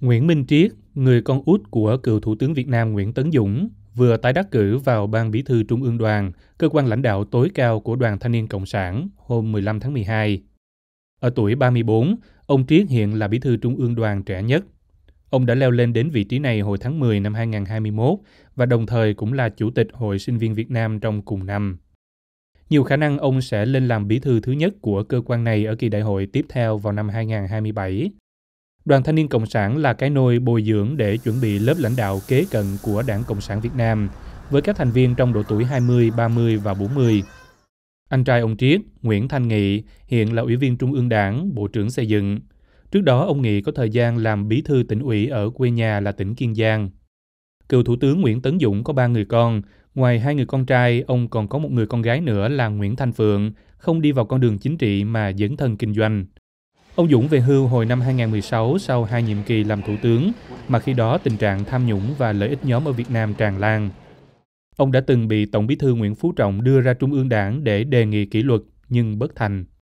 Nguyễn Minh Triết, người con út của cựu Thủ tướng Việt Nam Nguyễn Tấn Dũng, vừa tái đắc cử vào Ban Bí thư Trung ương Đoàn, cơ quan lãnh đạo tối cao của Đoàn Thanh niên Cộng sản, hôm 15 tháng 12. Ở tuổi 34, ông Triết hiện là Bí thư Trung ương Đoàn trẻ nhất. Ông đã leo lên đến vị trí này hồi tháng 10 năm 2021 và đồng thời cũng là Chủ tịch Hội Sinh viên Việt Nam trong cùng năm. Nhiều khả năng ông sẽ lên làm bí thư thứ nhất của cơ quan này ở kỳ đại hội tiếp theo vào năm 2027 Đoàn Thanh niên Cộng sản là cái nôi bồi dưỡng để chuẩn bị lớp lãnh đạo kế cận của Đảng Cộng sản Việt Nam với các thành viên trong độ tuổi 20, 30 và 40. Anh trai ông Triết, Nguyễn Thanh Nghị, hiện là Ủy viên Trung ương Đảng, Bộ trưởng Xây dựng. Trước đó, ông Nghị có thời gian làm bí thư tỉnh ủy ở quê nhà là tỉnh Kiên Giang. Cựu Thủ tướng Nguyễn Tấn Dũng có ba người con. Ngoài hai người con trai, ông còn có một người con gái nữa là Nguyễn Thanh Phượng, không đi vào con đường chính trị mà dấn thân kinh doanh. Ông Dũng về hưu hồi năm 2016 sau hai nhiệm kỳ làm thủ tướng, mà khi đó tình trạng tham nhũng và lợi ích nhóm ở Việt Nam tràn lan. Ông đã từng bị Tổng bí thư Nguyễn Phú Trọng đưa ra Trung ương Đảng để đề nghị kỷ luật nhưng bất thành.